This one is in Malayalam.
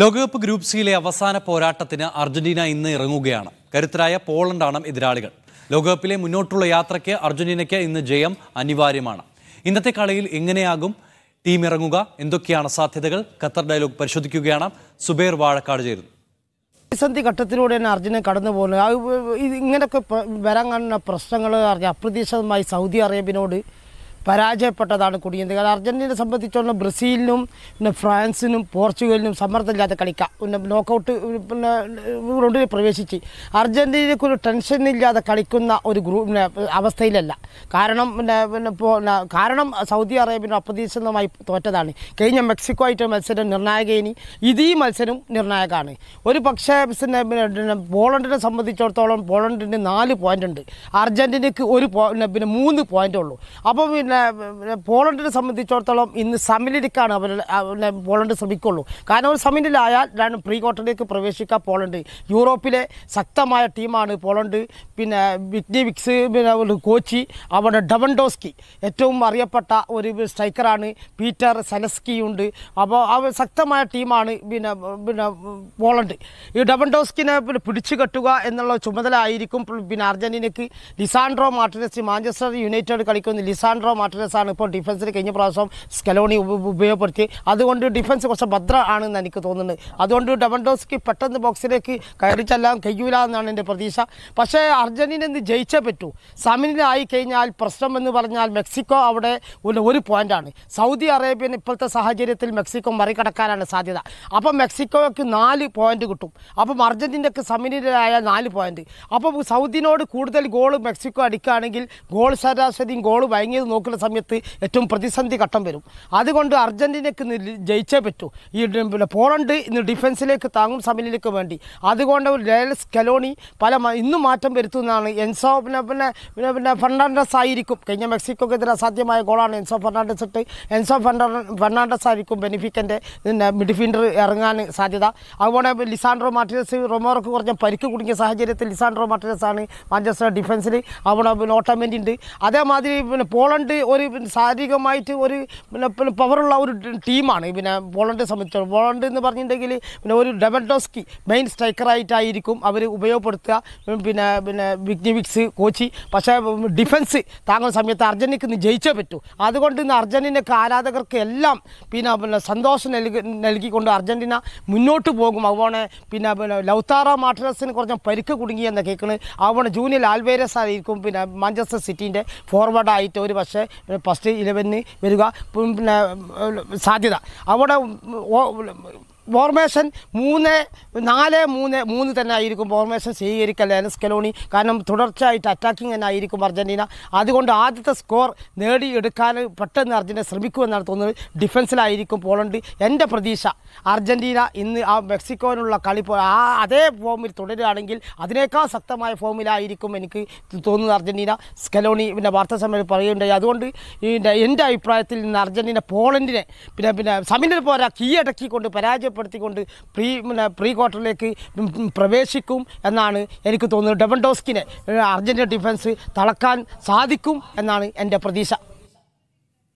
ലോകകപ്പ് ഗ്രൂപ്പ് സിയിലെ അവസാന പോരാട്ടത്തിന് അർജന്റീന ഇന്ന് ഇറങ്ങുകയാണ് കരുത്തരായ പോളണ്ടാണ് എതിരാളികൾ ലോകകപ്പിലെ മുന്നോട്ടുള്ള യാത്രയ്ക്ക് അർജന്റീനയ്ക്ക് ഇന്ന് ജയം അനിവാര്യമാണ് ഇന്നത്തെ കളിയിൽ എങ്ങനെയാകും ടീം ഇറങ്ങുക എന്തൊക്കെയാണ് സാധ്യതകൾ ഖത്തർ ഡയലോഗ് പരിശോധിക്കുകയാണ് സുബേർ വാഴക്കാട് ചേരുന്നു പ്രതിസന്ധി ഘട്ടത്തിലൂടെ തന്നെ അർജന്റീന കടന്നു പോകുന്നത് ഇങ്ങനെയൊക്കെ വരാൻ കാണുന്ന പ്രശ്നങ്ങൾ അപ്രതീക്ഷിതമായി സൗദി അറേബ്യനോട് പരാജയപ്പെട്ടതാണ് കുടിയുന്നത് കാരണം സംബന്ധിച്ചുള്ള സംബന്ധിച്ചോളം ബ്രസീലിനും പിന്നെ ഫ്രാൻസിനും പോർച്ചുഗലിനും സമ്മർദ്ദമില്ലാതെ കളിക്കാം പിന്നെ നോക്കൗട്ട് പിന്നെ റൗണ്ടിൽ പ്രവേശിച്ച് അർജൻറ്റീനയ്ക്ക് ടെൻഷൻ ഇല്ലാതെ കളിക്കുന്ന ഒരു ഗ്രൂപ്പിന് അവസ്ഥയിലല്ല കാരണം പിന്നെ പിന്നെ കാരണം സൗദി അറേബ്യ അപ്രതീക്ഷിതമായി തോറ്റതാണ് കഴിഞ്ഞ മെക്സിക്കോ ആയിട്ട് മത്സരം നിർണായകയിനി ഇത് ഈ മത്സരം നിർണായകമാണ് ഒരു പക്ഷേ പിന്നെ പിന്നെ പോളണ്ടിനെ സംബന്ധിച്ചിടത്തോളം പോളണ്ടിന് നാല് പോയിൻ്റ് ഉണ്ട് അർജൻറ്റീനയ്ക്ക് ഒരു പിന്നെ മൂന്ന് പോയിൻ്റ് ഉള്ളൂ അപ്പോൾ പിന്നെ പിന്നെ പോളണ്ടിനെ സംബന്ധിച്ചിടത്തോളം ഇന്ന് സമിലിലേക്കാണ് അവരുടെ പോളണ്ട് ശ്രമിക്കുള്ളൂ കാരണം ഒരു സമിലിലായാൽ രണ്ട് പ്രീ ക്വാർട്ടറിലേക്ക് പ്രവേശിക്കുക പോളണ്ട് യൂറോപ്പിലെ ശക്തമായ ടീമാണ് പോളണ്ട് പിന്നെ വിറ്റ്നി വിക്സ് പിന്നെ ഒരു കോച്ചി അവിടെ ഡവൻഡോസ്കി ഏറ്റവും അറിയപ്പെട്ട ഒരു സ്ട്രൈക്കറാണ് പീറ്റർ സെലസ്കി ഉണ്ട് അപ്പോൾ അവ ശക്തമായ ടീമാണ് പിന്നെ പിന്നെ പോളണ്ട് ഈ ഡവൻഡോസ്കിനെ പിന്നെ പിടിച്ചു കെട്ടുക എന്നുള്ള ചുമതല ആയിരിക്കും പിന്നെ അർജൻറ്റീനയ്ക്ക് ലിസാൻഡ്രോ മാർട്ടിനസ് മാഞ്ചസ്റ്റർ യുണൈറ്റഡ് കളിക്കുന്ന ലിസാൻഡ്രോ മാർട്ടിനസാണ് ഇപ്പോൾ ഡിഫൻസിൽ കഴിഞ്ഞ പ്രാവശ്യം സ്കലോണി ഉപയോഗപ്പെടുത്തി അതുകൊണ്ട് ഡിഫൻസ് കുറച്ച് ഭദ്ര ആണെന്ന് എനിക്ക് തോന്നുന്നത് അതുകൊണ്ട് ഡെവൻഡോസ്ക്ക് പെട്ടെന്ന് ബോക്സിലേക്ക് കയറി ചെല്ലാൻ കഴിയൂല എന്നാണ് എൻ്റെ പ്രതീക്ഷ പക്ഷേ അർജൻറ്റീന ഇന്ന് ജയിച്ചേ പറ്റൂ സമനിലായി കഴിഞ്ഞാൽ പ്രശ്നം എന്ന് പറഞ്ഞാൽ മെക്സിക്കോ അവിടെ ഒരു ഒരു പോയിൻ്റാണ് സൗദി അറേബ്യൻ ഇപ്പോഴത്തെ സാഹചര്യത്തിൽ മെക്സിക്കോ മറികടക്കാനാണ് സാധ്യത അപ്പം മെക്സിക്കോയ്ക്ക് നാല് പോയിൻ്റ് കിട്ടും അപ്പം അർജൻറ്റീനയ്ക്ക് സമനിലായ നാല് പോയിൻ്റ് അപ്പം സൗദിനോട് കൂടുതൽ ഗോൾ മെക്സിക്കോ അടിക്കുകയാണെങ്കിൽ ഗോൾ ശരാശരിയും ഗോൾ വഴങ്ങിയത് നോക്കുന്ന നടക്കുന്ന സമയത്ത് ഏറ്റവും പ്രതിസന്ധി ഘട്ടം വരും അതുകൊണ്ട് അർജൻറ്റീനയ്ക്ക് ജയിച്ചേ പറ്റൂ ഈ പിന്നെ പോളണ്ട് ഇന്ന് ഡിഫൻസിലേക്ക് താങ്ങും സമയത്തിലേക്ക് വേണ്ടി അതുകൊണ്ട് ലയൽസ് കലോണി പല ഇന്നും മാറ്റം വരുത്തുന്നതാണ് എൻസോ പിന്നെ പിന്നെ പിന്നെ പിന്നെ ഫെർണാണ്ടസ് ആയിരിക്കും കഴിഞ്ഞ മെക്സിക്കോക്കെതിരെ അസാധ്യമായ ഗോളാണ് എൻസോ ഫെർണാണ്ടസ് ഇട്ട് എൻസോ ഫെർണാ ഫെർണാണ്ടസ് ആയിരിക്കും ബെനിഫിക്കൻ്റെ പിന്നെ മിഡ്ഫീൽഡർ ഇറങ്ങാൻ സാധ്യത അതുപോലെ ലിസാൻഡ്രോ മാർട്ടിനസ് റൊമോർക്ക് കുറച്ച് പരിക്ക് കുടുങ്ങിയ സാഹചര്യത്തിൽ ലിസാൻഡ്രോ മാർട്ടിനസ് ആണ് മാഞ്ചസ്റ്റർ ഡിഫൻസിൽ അവിടെ പിന്നെ ഓട്ടോമെൻ്റ് ഉണ്ട് അതേമാതിരി പിന്നെ പോളണ്ട് ഒരു ശാരീരികമായിട്ട് ഒരു പിന്നെ പിന്നെ പവറുള്ള ഒരു ടീമാണ് പിന്നെ പോളണ്ടിനെ സംബന്ധിച്ചോളം പോളണ്ട് എന്ന് പറഞ്ഞിട്ടുണ്ടെങ്കിൽ പിന്നെ ഒരു ഡെബൻഡോസ്കി മെയിൻ സ്ട്രൈക്കറായിട്ടായിരിക്കും അവർ ഉപയോഗപ്പെടുത്തുക പിന്നെ പിന്നെ വിഗ്നിവിക്സ് കോച്ചി പക്ഷേ ഡിഫൻസ് താങ്കളുടെ സമയത്ത് ഇന്ന് ജയിച്ചേ പറ്റൂ അതുകൊണ്ട് ഇന്ന് അർജൻറ്റീനക്ക് ആരാധകർക്ക് എല്ലാം പിന്നെ പിന്നെ സന്തോഷം നൽകി നൽകിക്കൊണ്ട് അർജൻറ്റീന മുന്നോട്ട് പോകും അതുപോലെ പിന്നെ പിന്നെ ലൗത്താറ മാർട്ടിനസിന് കുറച്ച് പരിക്ക് കുടുങ്ങി എന്ന് കേൾക്കുന്നത് അതുപോലെ ജൂനിയർ ആൽവേരസ് ആയിരിക്കും പിന്നെ മാഞ്ചസ്റ്റർ സിറ്റീൻ്റെ ഫോർവേഡായിട്ട് ഒരു പക്ഷേ ഫസ്റ്റ് ഇലവനിൽ വരിക പിന്നെ സാധ്യത അവിടെ ഫോർമേഷൻ മൂന്ന് നാല് മൂന്ന് മൂന്ന് തന്നെ ആയിരിക്കും ഫോർമേഷൻ സ്വീകരിക്കൽ എനസ്കലോണി കാരണം തുടർച്ചയായിട്ട് അറ്റാക്കിംഗ് തന്നെ ആയിരിക്കും അർജൻറ്റീന അതുകൊണ്ട് ആദ്യത്തെ സ്കോർ നേടിയെടുക്കാൻ പെട്ടെന്ന് അർജൻറ്റീന ശ്രമിക്കുമെന്നാണ് തോന്നുന്നത് ഡിഫൻസിലായിരിക്കും പോളണ്ട് എൻ്റെ പ്രതീക്ഷ അർജൻറ്റീന ഇന്ന് ആ മെക്സിക്കോനുള്ള കളി ആ അതേ ഫോമിൽ തുടരുകയാണെങ്കിൽ അതിനേക്കാൾ ശക്തമായ ഫോമിലായിരിക്കും എനിക്ക് തോന്നുന്നത് അർജൻറ്റീന സ്കലോണി പിന്നെ വാർത്താ സമ്മേളനം പറയുകയുണ്ടായി അതുകൊണ്ട് എൻ്റെ അഭിപ്രായത്തിൽ നിന്ന് അർജൻറ്റീന പോളണ്ടിനെ പിന്നെ പിന്നെ സമിനിൽ പോരാ കീയടക്കിക്കൊണ്ട് പരാജയം ഉപയോഗപ്പെടുത്തിക്കൊണ്ട് പ്രീ പിന്നെ പ്രീ ക്വാർട്ടറിലേക്ക് പ്രവേശിക്കും എന്നാണ് എനിക്ക് തോന്നുന്നത് ഡെവൻഡോസ്കിനെ അർജൻറ്റീന ഡിഫൻസ് തളക്കാൻ സാധിക്കും എന്നാണ് എൻ്റെ പ്രതീക്ഷ